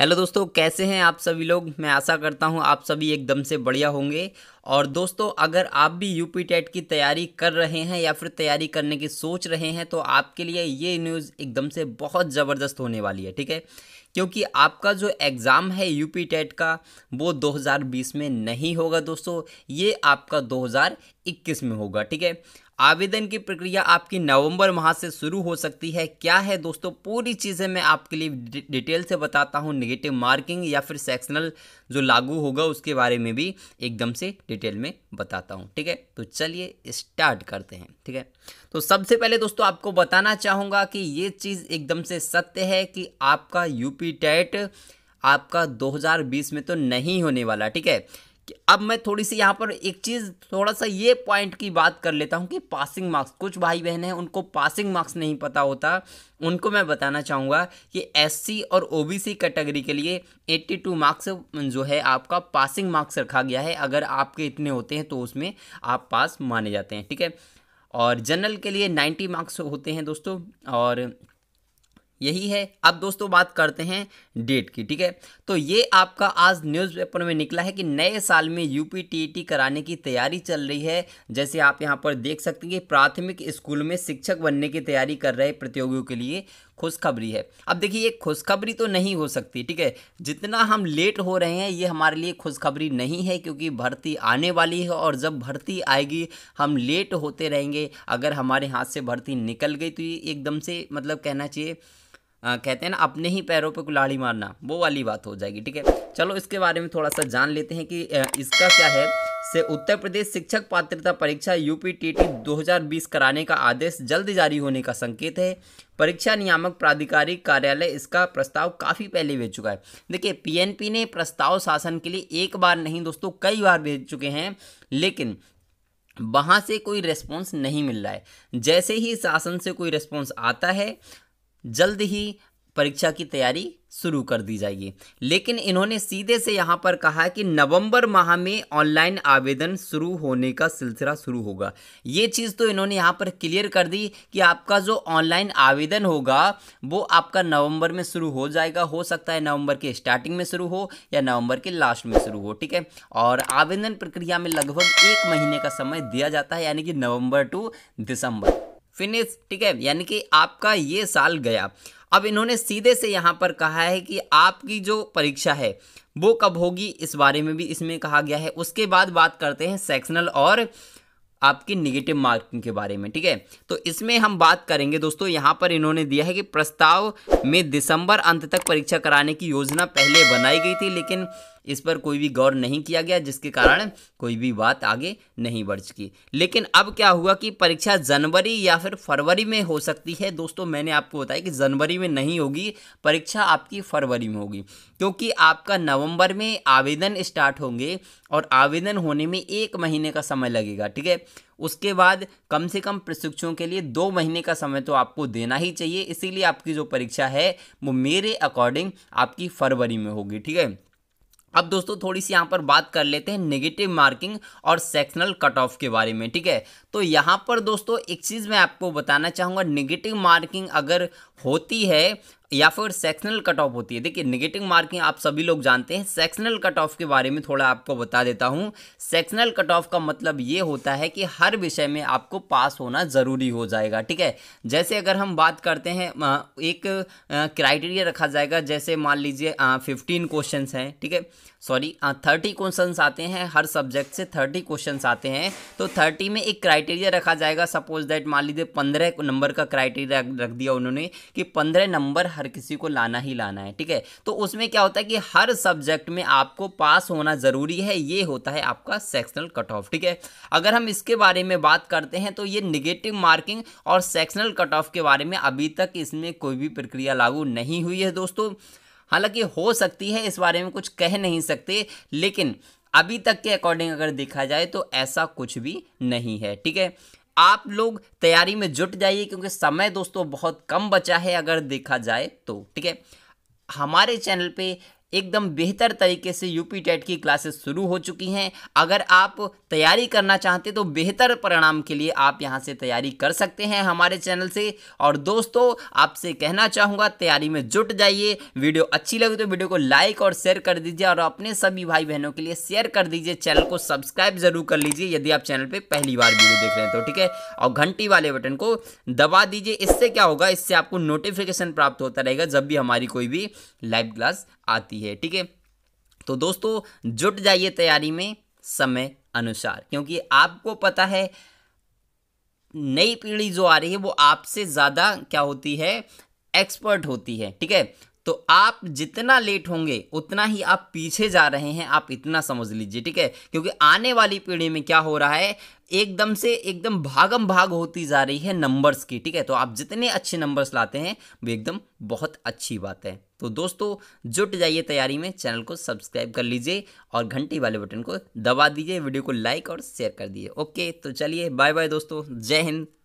hello दोस्तों कैसे हैं आप सभी लोग मैं आशा करता हूं आप सभी एकदम से बढ़िया होंगे और दोस्तों अगर आप भी यू पी टेट की तैयारी कर रहे हैं या फिर तैयारी करने की सोच रहे हैं तो आपके लिए ये न्यूज़ एकदम से बहुत ज़बरदस्त होने वाली है ठीक है क्योंकि आपका जो एग्ज़ाम है यू पी टेट का वो 2020 में नहीं होगा दोस्तों ये आपका 2021 में होगा ठीक है आवेदन की प्रक्रिया आपकी नवंबर माह से शुरू हो सकती है क्या है दोस्तों पूरी चीज़ें मैं आपके लिए डिटेल से बताता हूँ नेगेटिव मार्किंग या फिर सेक्शनल जो लागू होगा उसके बारे में भी एकदम से डिटेल में बताता हूँ ठीक है तो चलिए स्टार्ट करते हैं ठीक है तो सबसे पहले दोस्तों आपको बताना चाहूँगा कि ये चीज़ एकदम से सत्य है कि आपका यूपी टेट आपका 2020 में तो नहीं होने वाला ठीक है अब मैं थोड़ी सी यहाँ पर एक चीज़ थोड़ा सा ये पॉइंट की बात कर लेता हूँ कि पासिंग मार्क्स कुछ भाई बहन हैं उनको पासिंग मार्क्स नहीं पता होता उनको मैं बताना चाहूँगा कि एससी और ओबीसी कैटेगरी के लिए 82 मार्क्स जो है आपका पासिंग मार्क्स रखा गया है अगर आपके इतने होते हैं तो उसमें आप पास माने जाते हैं ठीक है और जनरल के लिए 90 मार्क्स होते हैं दोस्तों और यही है अब दोस्तों बात करते हैं डेट की ठीक है तो ये आपका आज न्यूज़पेपर में निकला है कि नए साल में यूपी टी e कराने की तैयारी चल रही है जैसे आप यहाँ पर देख सकते हैं कि प्राथमिक स्कूल में शिक्षक बनने की तैयारी कर रहे प्रतियोगियों के लिए खुशखबरी है अब देखिए ये खुशखबरी तो नहीं हो सकती ठीक है जितना हम लेट हो रहे हैं ये हमारे लिए खुशखबरी नहीं है क्योंकि भर्ती आने वाली है और जब भर्ती आएगी हम लेट होते रहेंगे अगर हमारे हाथ से भर्ती निकल गई तो ये एकदम से मतलब कहना चाहिए आ, कहते हैं ना अपने ही पैरों पे कुलाड़ी मारना वो वाली बात हो जाएगी ठीक है चलो इसके बारे में थोड़ा सा जान लेते हैं कि इसका क्या है से उत्तर प्रदेश शिक्षक पात्रता परीक्षा यूपी टीटी 2020 कराने का आदेश जल्द जारी होने का संकेत है परीक्षा नियामक प्राधिकारी कार्यालय इसका प्रस्ताव काफ़ी पहले भेज चुका है देखिए पीएनपी ने प्रस्ताव शासन के लिए एक बार नहीं दोस्तों कई बार भेज चुके हैं लेकिन वहाँ से कोई रेस्पॉन्स नहीं मिल रहा है जैसे ही शासन से कोई रेस्पॉन्स आता है जल्द ही परीक्षा की तैयारी शुरू कर दी जाएगी लेकिन इन्होंने सीधे से यहाँ पर कहा कि नवंबर माह में ऑनलाइन आवेदन शुरू होने का सिलसिला शुरू होगा ये चीज़ तो इन्होंने यहाँ पर क्लियर कर दी कि आपका जो ऑनलाइन आवेदन होगा वो आपका नवंबर में शुरू हो जाएगा हो सकता है नवंबर के स्टार्टिंग में शुरू हो या नवंबर के लास्ट में शुरू हो ठीक है और आवेदन प्रक्रिया में लगभग एक महीने का समय दिया जाता है यानी कि नवम्बर टू दिसंबर फिनिश ठीक है यानी कि आपका ये साल गया अब इन्होंने सीधे से यहाँ पर कहा है कि आपकी जो परीक्षा है वो कब होगी इस बारे में भी इसमें कहा गया है उसके बाद बात करते हैं सेक्शनल और आपकी निगेटिव मार्किंग के बारे में ठीक है तो इसमें हम बात करेंगे दोस्तों यहाँ पर इन्होंने दिया है कि प्रस्ताव में दिसंबर अंत तक परीक्षा कराने की योजना पहले बनाई गई थी लेकिन इस पर कोई भी गौर नहीं किया गया जिसके कारण कोई भी बात आगे नहीं बढ़ सकी लेकिन अब क्या हुआ कि परीक्षा जनवरी या फिर फरवरी में हो सकती है दोस्तों मैंने आपको बताया कि जनवरी में नहीं होगी परीक्षा आपकी फरवरी में होगी क्योंकि आपका नवंबर में आवेदन स्टार्ट होंगे और आवेदन होने में एक महीने का समय लगेगा ठीक है उसके बाद कम से कम प्रशिक्षुओं के लिए दो महीने का समय तो आपको देना ही चाहिए इसीलिए आपकी जो परीक्षा है वो मेरे अकॉर्डिंग आपकी फरवरी में होगी ठीक है अब दोस्तों थोड़ी सी यहाँ पर बात कर लेते हैं नेगेटिव मार्किंग और सेक्शनल कट ऑफ के बारे में ठीक है तो यहाँ पर दोस्तों एक चीज़ मैं आपको बताना चाहूँगा निगेटिव मार्किंग अगर होती है या फिर सेक्शनल कट ऑफ होती है देखिए निगेटिव मार्किंग आप सभी लोग जानते हैं सेक्शनल कट ऑफ के बारे में थोड़ा आपको बता देता हूँ सेक्शनल कट ऑफ का मतलब ये होता है कि हर विषय में आपको पास होना ज़रूरी हो जाएगा ठीक है जैसे अगर हम बात करते हैं एक क्राइटेरिया रखा जाएगा जैसे मान लीजिए फिफ्टीन क्वेश्चन हैं ठीक है सॉरी थर्टी क्वेश्चन आते हैं हर सब्जेक्ट से थर्टी क्वेश्चन आते हैं तो थर्टी में एक क्राइटेरिया रखा जाएगा सपोज दैट मान लीजिए पंद्रह नंबर का क्राइटेरिया रख दिया उन्होंने कि पंद्रह नंबर हर किसी को लाना ही लाना है ठीक है तो उसमें क्या होता है कि हर सब्जेक्ट में आपको पास होना ज़रूरी है ये होता है आपका सेक्शनल कट ऑफ ठीक है अगर हम इसके बारे में बात करते हैं तो ये निगेटिव मार्किंग और सेक्शनल कट ऑफ के बारे में अभी तक इसमें कोई भी प्रक्रिया लागू नहीं हुई है दोस्तों हालांकि हो सकती है इस बारे में कुछ कह नहीं सकते लेकिन अभी तक के अकॉर्डिंग अगर देखा जाए तो ऐसा कुछ भी नहीं है ठीक है आप लोग तैयारी में जुट जाइए क्योंकि समय दोस्तों बहुत कम बचा है अगर देखा जाए तो ठीक है हमारे चैनल पे एकदम बेहतर तरीके से यूपी टेट की क्लासेस शुरू हो चुकी हैं अगर आप तैयारी करना चाहते तो बेहतर परिणाम के लिए आप यहाँ से तैयारी कर सकते हैं हमारे चैनल से और दोस्तों आपसे कहना चाहूँगा तैयारी में जुट जाइए वीडियो अच्छी लगी तो वीडियो को लाइक और शेयर कर दीजिए और अपने सभी भाई बहनों के लिए शेयर कर दीजिए चैनल को सब्सक्राइब जरूर कर लीजिए यदि आप चैनल पर पहली बार वीडियो देख रहे हैं तो ठीक है और घंटी वाले बटन को दबा दीजिए इससे क्या होगा इससे आपको नोटिफिकेशन प्राप्त होता रहेगा जब भी हमारी कोई भी लाइव क्लास आती है जाती है ठीक है तो दोस्तों जुट जाइए तैयारी में समय अनुसार क्योंकि आपको पता है नई पीढ़ी जो आ रही है वो आपसे ज़्यादा क्या होती है एक्सपर्ट होती है ठीक है तो आप जितना लेट होंगे उतना ही आप पीछे जा रहे हैं आप इतना समझ लीजिए ठीक है क्योंकि आने वाली पीढ़ी में क्या हो रहा है एकदम से एकदम भागम भाग होती जा रही है नंबर्स की ठीक है तो आप जितने अच्छे नंबर्स लाते हैं वो एकदम बहुत अच्छी बात है तो दोस्तों जुट जाइए तैयारी में चैनल को सब्सक्राइब कर लीजिए और घंटी वाले बटन को दबा दीजिए वीडियो को लाइक और शेयर कर दीजिए ओके तो चलिए बाय बाय दोस्तों जय हिंद